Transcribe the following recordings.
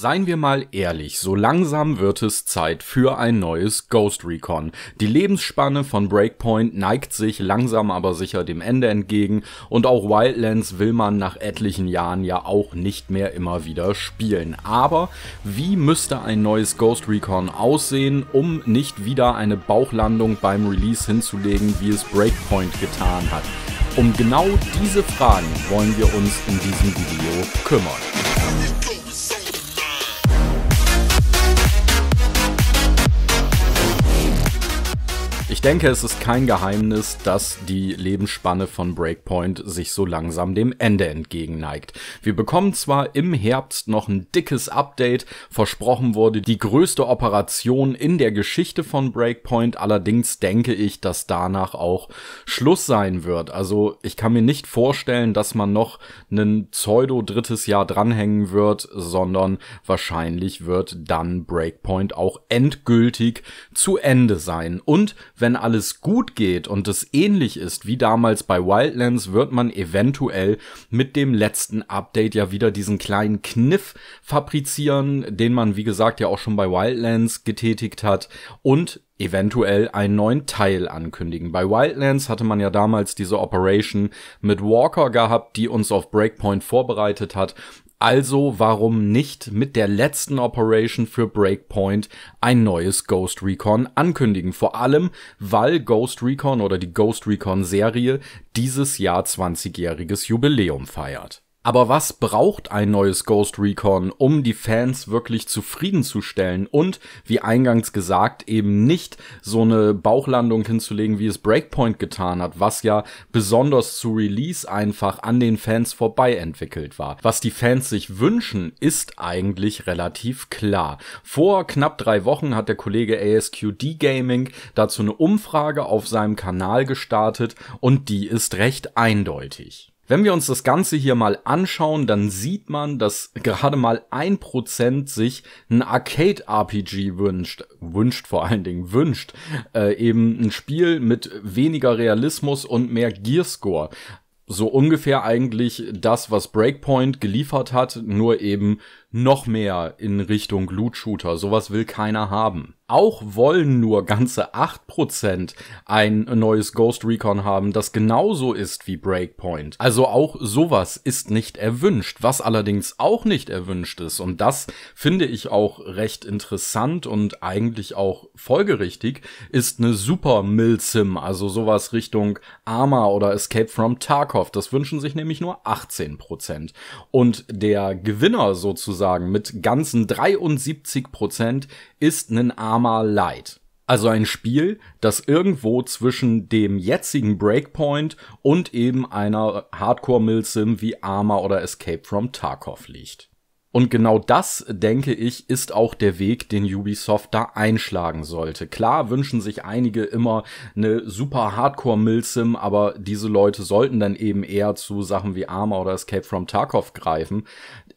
Seien wir mal ehrlich, so langsam wird es Zeit für ein neues Ghost Recon. Die Lebensspanne von Breakpoint neigt sich langsam aber sicher dem Ende entgegen und auch Wildlands will man nach etlichen Jahren ja auch nicht mehr immer wieder spielen. Aber wie müsste ein neues Ghost Recon aussehen, um nicht wieder eine Bauchlandung beim Release hinzulegen, wie es Breakpoint getan hat? Um genau diese Fragen wollen wir uns in diesem Video kümmern. Ich denke, es ist kein Geheimnis, dass die Lebensspanne von Breakpoint sich so langsam dem Ende entgegenneigt. Wir bekommen zwar im Herbst noch ein dickes Update, versprochen wurde die größte Operation in der Geschichte von Breakpoint, allerdings denke ich, dass danach auch Schluss sein wird. Also ich kann mir nicht vorstellen, dass man noch ein Pseudo-drittes Jahr dranhängen wird, sondern wahrscheinlich wird dann Breakpoint auch endgültig zu Ende sein. Und wenn wenn alles gut geht und es ähnlich ist wie damals bei Wildlands, wird man eventuell mit dem letzten Update ja wieder diesen kleinen Kniff fabrizieren, den man wie gesagt ja auch schon bei Wildlands getätigt hat und eventuell einen neuen Teil ankündigen. Bei Wildlands hatte man ja damals diese Operation mit Walker gehabt, die uns auf Breakpoint vorbereitet hat also warum nicht mit der letzten Operation für Breakpoint ein neues Ghost Recon ankündigen? Vor allem, weil Ghost Recon oder die Ghost Recon Serie dieses Jahr 20-jähriges Jubiläum feiert. Aber was braucht ein neues Ghost Recon, um die Fans wirklich zufriedenzustellen und, wie eingangs gesagt, eben nicht so eine Bauchlandung hinzulegen, wie es Breakpoint getan hat, was ja besonders zu Release einfach an den Fans vorbei entwickelt war. Was die Fans sich wünschen, ist eigentlich relativ klar. Vor knapp drei Wochen hat der Kollege ASQD Gaming dazu eine Umfrage auf seinem Kanal gestartet und die ist recht eindeutig. Wenn wir uns das Ganze hier mal anschauen, dann sieht man, dass gerade mal ein Prozent sich ein Arcade-RPG wünscht, wünscht vor allen Dingen, wünscht, äh, eben ein Spiel mit weniger Realismus und mehr Gearscore. So ungefähr eigentlich das, was Breakpoint geliefert hat, nur eben noch mehr in Richtung Loot-Shooter. Sowas will keiner haben. Auch wollen nur ganze 8% ein neues Ghost Recon haben, das genauso ist wie Breakpoint. Also auch sowas ist nicht erwünscht, was allerdings auch nicht erwünscht ist. Und das finde ich auch recht interessant und eigentlich auch folgerichtig, ist eine super Milsim, also sowas Richtung Arma oder Escape from Tarkov. Das wünschen sich nämlich nur 18%. Und der Gewinner sozusagen sagen, mit ganzen 73 Prozent ist ein armer Light. Also ein Spiel, das irgendwo zwischen dem jetzigen Breakpoint und eben einer Hardcore-Milsim wie Arma oder Escape from Tarkov liegt. Und genau das, denke ich, ist auch der Weg, den Ubisoft da einschlagen sollte. Klar wünschen sich einige immer eine super Hardcore-Milsim, aber diese Leute sollten dann eben eher zu Sachen wie Arma oder Escape from Tarkov greifen.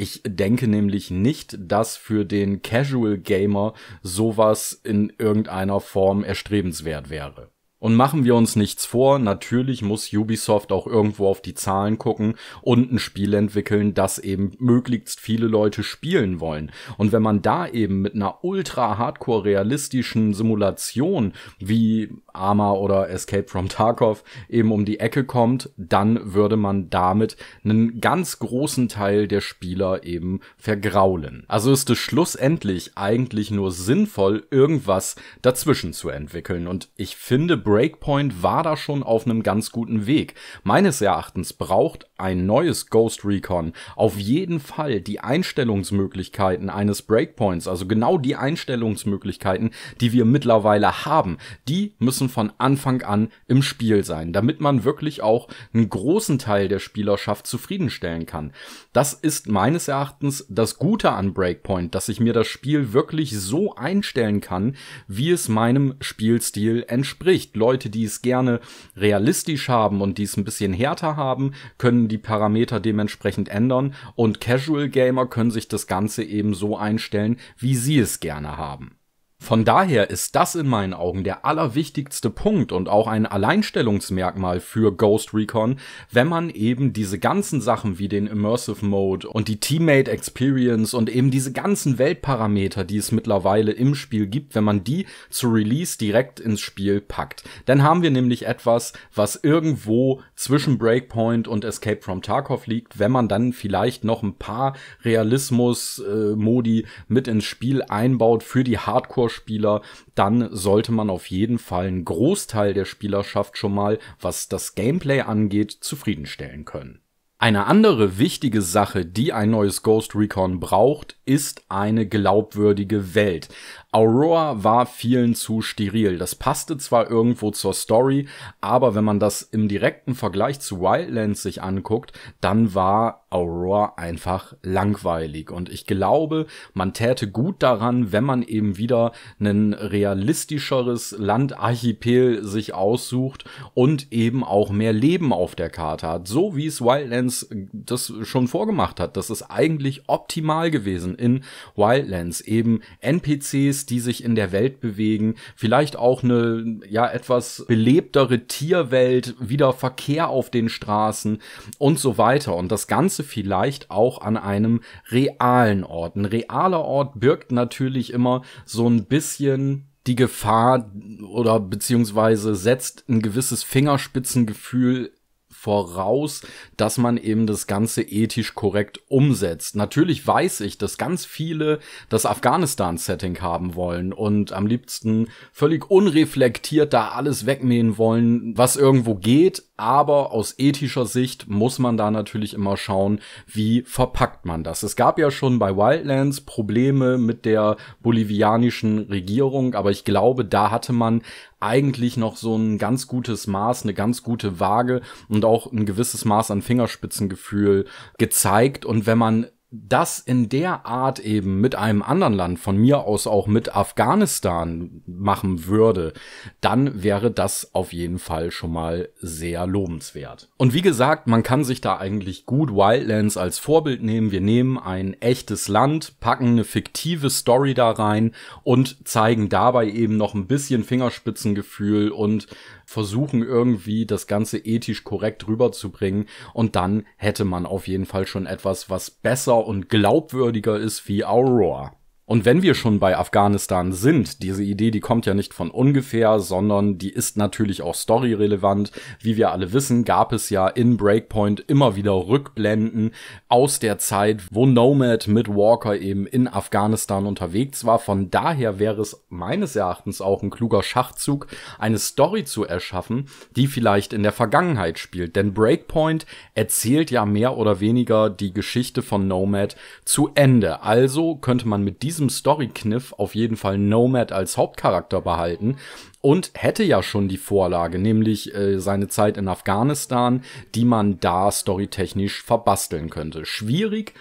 Ich denke nämlich nicht, dass für den Casual Gamer sowas in irgendeiner Form erstrebenswert wäre. Und machen wir uns nichts vor, natürlich muss Ubisoft auch irgendwo auf die Zahlen gucken und ein Spiel entwickeln, das eben möglichst viele Leute spielen wollen. Und wenn man da eben mit einer ultra hardcore realistischen Simulation wie Arma oder Escape from Tarkov eben um die Ecke kommt, dann würde man damit einen ganz großen Teil der Spieler eben vergraulen. Also ist es schlussendlich eigentlich nur sinnvoll, irgendwas dazwischen zu entwickeln. Und ich finde, Breakpoint war da schon auf einem ganz guten Weg. Meines Erachtens braucht ein neues Ghost Recon auf jeden Fall die Einstellungsmöglichkeiten eines Breakpoints, also genau die Einstellungsmöglichkeiten, die wir mittlerweile haben. Die müssen von Anfang an im Spiel sein, damit man wirklich auch einen großen Teil der Spielerschaft zufriedenstellen kann. Das ist meines Erachtens das Gute an Breakpoint, dass ich mir das Spiel wirklich so einstellen kann, wie es meinem Spielstil entspricht. Leute, die es gerne realistisch haben und die es ein bisschen härter haben, können die Parameter dementsprechend ändern und Casual Gamer können sich das Ganze eben so einstellen, wie sie es gerne haben. Von daher ist das in meinen Augen der allerwichtigste Punkt und auch ein Alleinstellungsmerkmal für Ghost Recon, wenn man eben diese ganzen Sachen wie den Immersive Mode und die Teammate Experience und eben diese ganzen Weltparameter, die es mittlerweile im Spiel gibt, wenn man die zu Release direkt ins Spiel packt. Dann haben wir nämlich etwas, was irgendwo zwischen Breakpoint und Escape from Tarkov liegt, wenn man dann vielleicht noch ein paar Realismus-Modi äh, mit ins Spiel einbaut für die Hardcore Schauspieler, dann sollte man auf jeden Fall einen Großteil der Spielerschaft schon mal, was das Gameplay angeht, zufriedenstellen können. Eine andere wichtige Sache, die ein neues Ghost Recon braucht, ist eine glaubwürdige Welt. Aurora war vielen zu steril. Das passte zwar irgendwo zur Story, aber wenn man das im direkten Vergleich zu Wildlands sich anguckt, dann war Aurora einfach langweilig. Und ich glaube, man täte gut daran, wenn man eben wieder ein realistischeres Landarchipel sich aussucht und eben auch mehr Leben auf der Karte hat. So wie es Wildlands äh, das schon vorgemacht hat. Das ist eigentlich optimal gewesen in Wildlands. Eben NPCs, die sich in der Welt bewegen, vielleicht auch eine ja etwas belebtere Tierwelt, wieder Verkehr auf den Straßen und so weiter. Und das Ganze Größe vielleicht auch an einem realen Ort. Ein realer Ort birgt natürlich immer so ein bisschen die Gefahr oder beziehungsweise setzt ein gewisses Fingerspitzengefühl voraus, dass man eben das Ganze ethisch korrekt umsetzt. Natürlich weiß ich, dass ganz viele das Afghanistan-Setting haben wollen und am liebsten völlig unreflektiert da alles wegmähen wollen, was irgendwo geht. Aber aus ethischer Sicht muss man da natürlich immer schauen, wie verpackt man das. Es gab ja schon bei Wildlands Probleme mit der bolivianischen Regierung, aber ich glaube, da hatte man eigentlich noch so ein ganz gutes Maß, eine ganz gute Waage und auch ein gewisses Maß an Fingerspitzengefühl gezeigt. Und wenn man das in der Art eben mit einem anderen Land, von mir aus auch mit Afghanistan machen würde, dann wäre das auf jeden Fall schon mal sehr lobenswert. Und wie gesagt, man kann sich da eigentlich gut Wildlands als Vorbild nehmen. Wir nehmen ein echtes Land, packen eine fiktive Story da rein und zeigen dabei eben noch ein bisschen Fingerspitzengefühl und versuchen irgendwie das Ganze ethisch korrekt rüberzubringen. Und dann hätte man auf jeden Fall schon etwas, was besser besser und glaubwürdiger ist wie Aurora. Und wenn wir schon bei Afghanistan sind, diese Idee, die kommt ja nicht von ungefähr, sondern die ist natürlich auch storyrelevant. Wie wir alle wissen, gab es ja in Breakpoint immer wieder Rückblenden aus der Zeit, wo Nomad mit Walker eben in Afghanistan unterwegs war. Von daher wäre es meines Erachtens auch ein kluger Schachzug, eine Story zu erschaffen, die vielleicht in der Vergangenheit spielt. Denn Breakpoint erzählt ja mehr oder weniger die Geschichte von Nomad zu Ende. Also könnte man mit diesem diesem Story-Kniff auf jeden Fall Nomad als Hauptcharakter behalten und hätte ja schon die Vorlage, nämlich äh, seine Zeit in Afghanistan, die man da storytechnisch verbasteln könnte. Schwierig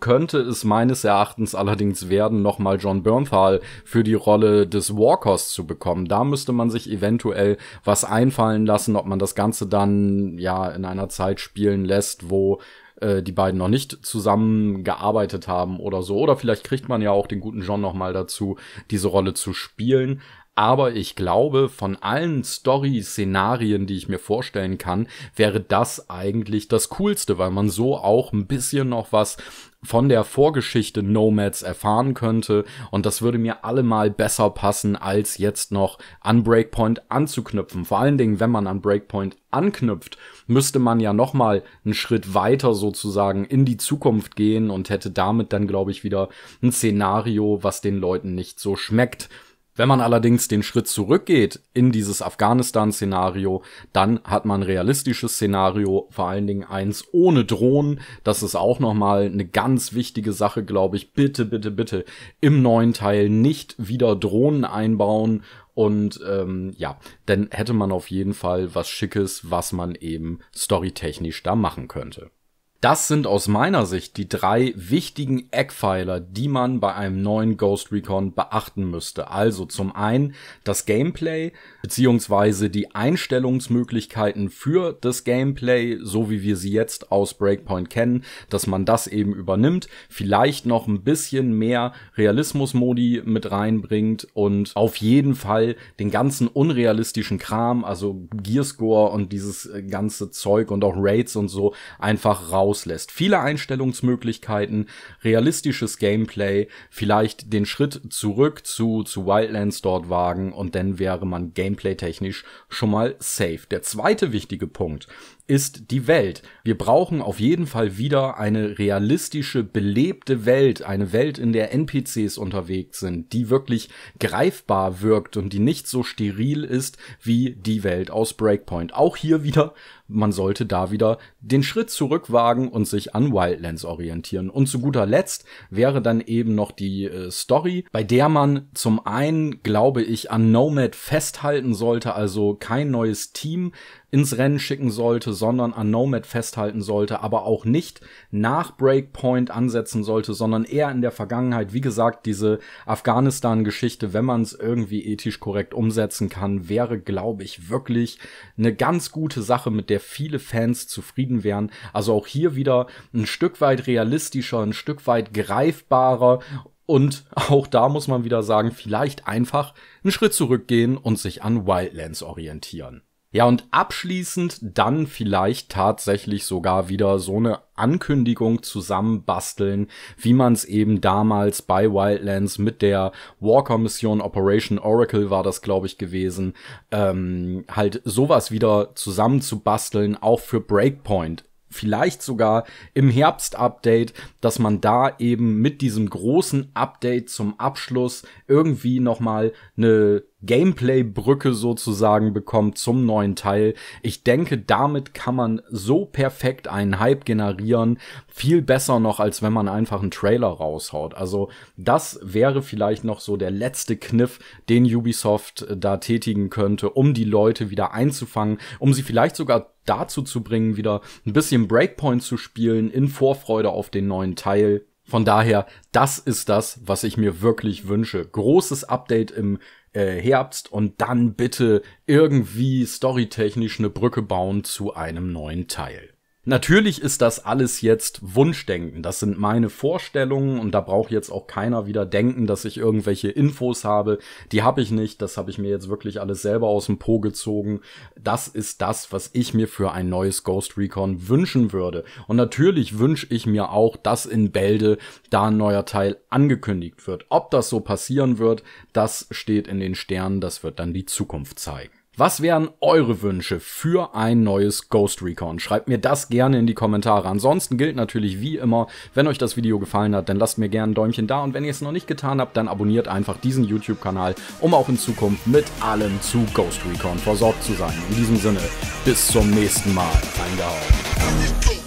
könnte es meines Erachtens allerdings werden, nochmal John Bernthal für die Rolle des Walkers zu bekommen. Da müsste man sich eventuell was einfallen lassen, ob man das Ganze dann ja in einer Zeit spielen lässt, wo äh, die beiden noch nicht zusammengearbeitet haben oder so. Oder vielleicht kriegt man ja auch den guten John nochmal dazu, diese Rolle zu spielen. Aber ich glaube, von allen Story-Szenarien, die ich mir vorstellen kann, wäre das eigentlich das Coolste, weil man so auch ein bisschen noch was von der Vorgeschichte Nomads erfahren könnte. Und das würde mir allemal besser passen, als jetzt noch an Breakpoint anzuknüpfen. Vor allen Dingen, wenn man an Breakpoint anknüpft müsste man ja noch mal einen Schritt weiter sozusagen in die Zukunft gehen und hätte damit dann, glaube ich, wieder ein Szenario, was den Leuten nicht so schmeckt. Wenn man allerdings den Schritt zurückgeht in dieses Afghanistan-Szenario, dann hat man ein realistisches Szenario, vor allen Dingen eins ohne Drohnen. Das ist auch nochmal eine ganz wichtige Sache, glaube ich. Bitte, bitte, bitte im neuen Teil nicht wieder Drohnen einbauen und ähm, ja, dann hätte man auf jeden Fall was Schickes, was man eben storytechnisch da machen könnte. Das sind aus meiner Sicht die drei wichtigen Eckpfeiler, die man bei einem neuen Ghost Recon beachten müsste. Also zum einen das Gameplay beziehungsweise die Einstellungsmöglichkeiten für das Gameplay, so wie wir sie jetzt aus Breakpoint kennen, dass man das eben übernimmt, vielleicht noch ein bisschen mehr Realismusmodi mit reinbringt und auf jeden Fall den ganzen unrealistischen Kram, also Gearscore und dieses äh, ganze Zeug und auch Raids und so einfach raus auslässt. Viele Einstellungsmöglichkeiten, realistisches Gameplay, vielleicht den Schritt zurück zu, zu Wildlands dort wagen und dann wäre man gameplay-technisch schon mal safe. Der zweite wichtige Punkt, ist die Welt. Wir brauchen auf jeden Fall wieder eine realistische, belebte Welt, eine Welt, in der NPCs unterwegs sind, die wirklich greifbar wirkt und die nicht so steril ist wie die Welt aus Breakpoint. Auch hier wieder, man sollte da wieder den Schritt zurückwagen und sich an Wildlands orientieren. Und zu guter Letzt wäre dann eben noch die äh, Story, bei der man zum einen, glaube ich, an Nomad festhalten sollte, also kein neues Team ins Rennen schicken sollte, sondern an Nomad festhalten sollte, aber auch nicht nach Breakpoint ansetzen sollte, sondern eher in der Vergangenheit, wie gesagt, diese Afghanistan-Geschichte, wenn man es irgendwie ethisch korrekt umsetzen kann, wäre, glaube ich, wirklich eine ganz gute Sache, mit der viele Fans zufrieden wären. Also auch hier wieder ein Stück weit realistischer, ein Stück weit greifbarer und auch da muss man wieder sagen, vielleicht einfach einen Schritt zurückgehen und sich an Wildlands orientieren. Ja, und abschließend dann vielleicht tatsächlich sogar wieder so eine Ankündigung zusammenbasteln, wie man es eben damals bei Wildlands mit der Walker-Mission Operation Oracle war das, glaube ich, gewesen, ähm, halt sowas wieder zusammenzubasteln, auch für Breakpoint vielleicht sogar im Herbst-Update, dass man da eben mit diesem großen Update zum Abschluss irgendwie nochmal eine Gameplay-Brücke sozusagen bekommt zum neuen Teil. Ich denke, damit kann man so perfekt einen Hype generieren. Viel besser noch, als wenn man einfach einen Trailer raushaut. Also das wäre vielleicht noch so der letzte Kniff, den Ubisoft äh, da tätigen könnte, um die Leute wieder einzufangen, um sie vielleicht sogar dazu zu bringen, wieder ein bisschen Breakpoint zu spielen in Vorfreude auf den neuen Teil. Von daher, das ist das, was ich mir wirklich wünsche. Großes Update im äh, Herbst und dann bitte irgendwie storytechnisch eine Brücke bauen zu einem neuen Teil. Natürlich ist das alles jetzt Wunschdenken. Das sind meine Vorstellungen und da braucht jetzt auch keiner wieder denken, dass ich irgendwelche Infos habe. Die habe ich nicht. Das habe ich mir jetzt wirklich alles selber aus dem Po gezogen. Das ist das, was ich mir für ein neues Ghost Recon wünschen würde. Und natürlich wünsche ich mir auch, dass in Bälde da ein neuer Teil angekündigt wird. Ob das so passieren wird, das steht in den Sternen. Das wird dann die Zukunft zeigen. Was wären eure Wünsche für ein neues Ghost Recon? Schreibt mir das gerne in die Kommentare. Ansonsten gilt natürlich wie immer, wenn euch das Video gefallen hat, dann lasst mir gerne ein Däumchen da und wenn ihr es noch nicht getan habt, dann abonniert einfach diesen YouTube-Kanal, um auch in Zukunft mit allem zu Ghost Recon versorgt zu sein. In diesem Sinne, bis zum nächsten Mal. Reingehauen.